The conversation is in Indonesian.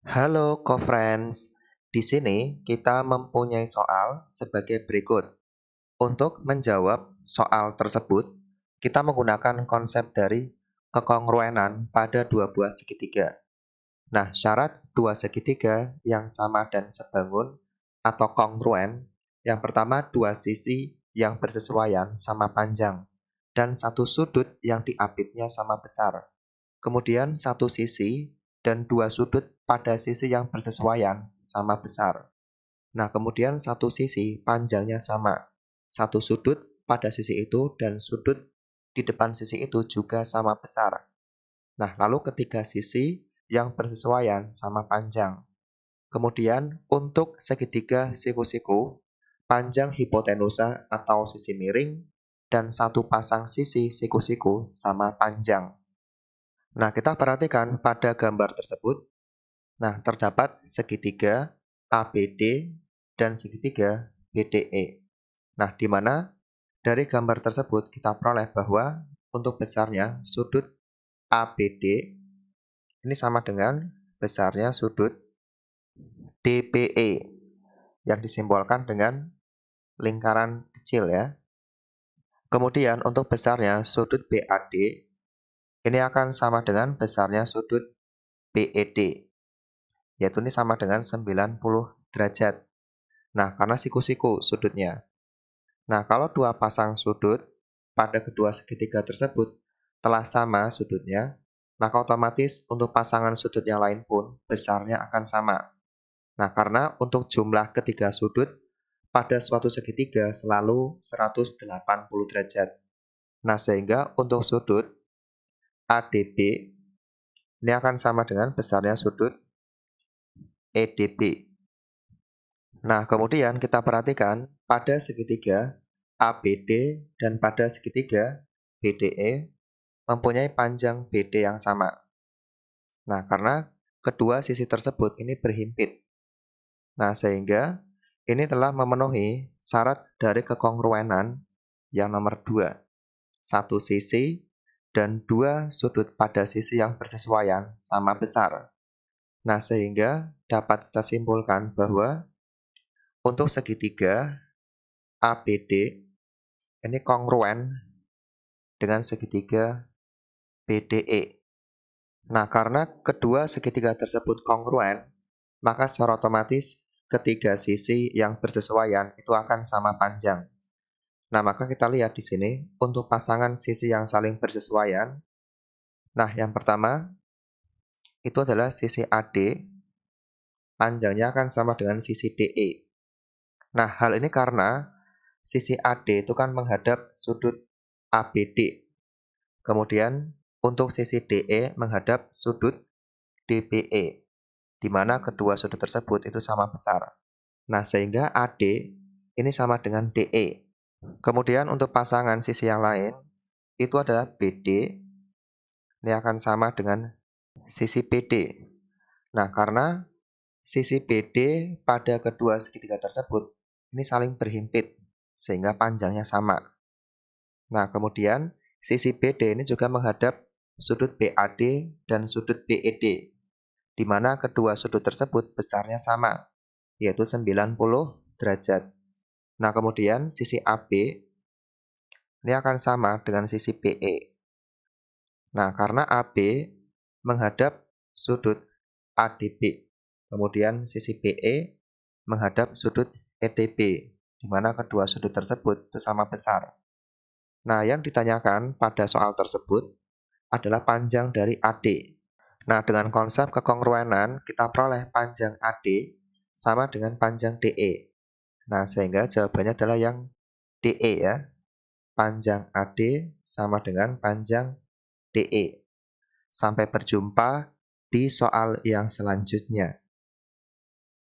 Halo co-friends, di sini kita mempunyai soal sebagai berikut. Untuk menjawab soal tersebut, kita menggunakan konsep dari kekongruenan pada dua buah segitiga. Nah, syarat dua segitiga yang sama dan sebangun atau kongruen, yang pertama dua sisi yang bersesuaian sama panjang, dan satu sudut yang diapitnya sama besar. Kemudian satu sisi dan dua sudut pada sisi yang bersesuaian, sama besar. Nah, kemudian satu sisi panjangnya sama. Satu sudut pada sisi itu dan sudut di depan sisi itu juga sama besar. Nah, lalu ketiga sisi yang bersesuaian sama panjang. Kemudian, untuk segitiga siku-siku, panjang hipotenusa atau sisi miring, dan satu pasang sisi siku-siku sama panjang. Nah, kita perhatikan pada gambar tersebut. Nah, terdapat segitiga ABD dan segitiga BDE. Nah, di mana dari gambar tersebut kita peroleh bahwa untuk besarnya sudut ABD ini sama dengan besarnya sudut DPE yang disimbolkan dengan lingkaran kecil ya. Kemudian untuk besarnya sudut BAD ini akan sama dengan besarnya sudut BED, yaitu ini sama dengan 90 derajat. Nah, karena siku-siku sudutnya. Nah, kalau dua pasang sudut pada kedua segitiga tersebut telah sama sudutnya, maka otomatis untuk pasangan sudut yang lain pun besarnya akan sama. Nah, karena untuk jumlah ketiga sudut pada suatu segitiga selalu 180 derajat. Nah, sehingga untuk sudut ADB ini akan sama dengan besarnya sudut EDB. Nah, kemudian kita perhatikan pada segitiga ABD dan pada segitiga BDE mempunyai panjang BD yang sama. Nah, karena kedua sisi tersebut ini berhimpit. Nah, sehingga ini telah memenuhi syarat dari kekongruenan yang nomor 2. Satu sisi dan dua sudut pada sisi yang bersesuaian sama besar. Nah, sehingga dapat kita simpulkan bahwa untuk segitiga ABD ini kongruen dengan segitiga BDE. Nah, karena kedua segitiga tersebut kongruen, maka secara otomatis ketiga sisi yang bersesuaian itu akan sama panjang. Nah, maka kita lihat di sini untuk pasangan sisi yang saling bersesuaian. Nah, yang pertama itu adalah sisi AD panjangnya akan sama dengan sisi DE. Nah, hal ini karena sisi AD itu kan menghadap sudut ABD. Kemudian untuk sisi DE menghadap sudut DBE, di mana kedua sudut tersebut itu sama besar. Nah, sehingga AD ini sama dengan DE. Kemudian untuk pasangan sisi yang lain, itu adalah BD. Ini akan sama dengan sisi BD. Nah, karena sisi BD pada kedua segitiga tersebut ini saling berhimpit, sehingga panjangnya sama. Nah, kemudian sisi BD ini juga menghadap sudut BAD dan sudut BED, di mana kedua sudut tersebut besarnya sama, yaitu 90 derajat. Nah, kemudian sisi AB ini akan sama dengan sisi PE. Nah, karena AB menghadap sudut ADB. Kemudian sisi PE menghadap sudut EDB, di mana kedua sudut tersebut itu sama besar. Nah, yang ditanyakan pada soal tersebut adalah panjang dari AD. Nah, dengan konsep kekongruenan, kita peroleh panjang AD sama dengan panjang DE. Nah, sehingga jawabannya adalah yang DE ya. Panjang AD sama dengan panjang DE. Sampai berjumpa di soal yang selanjutnya.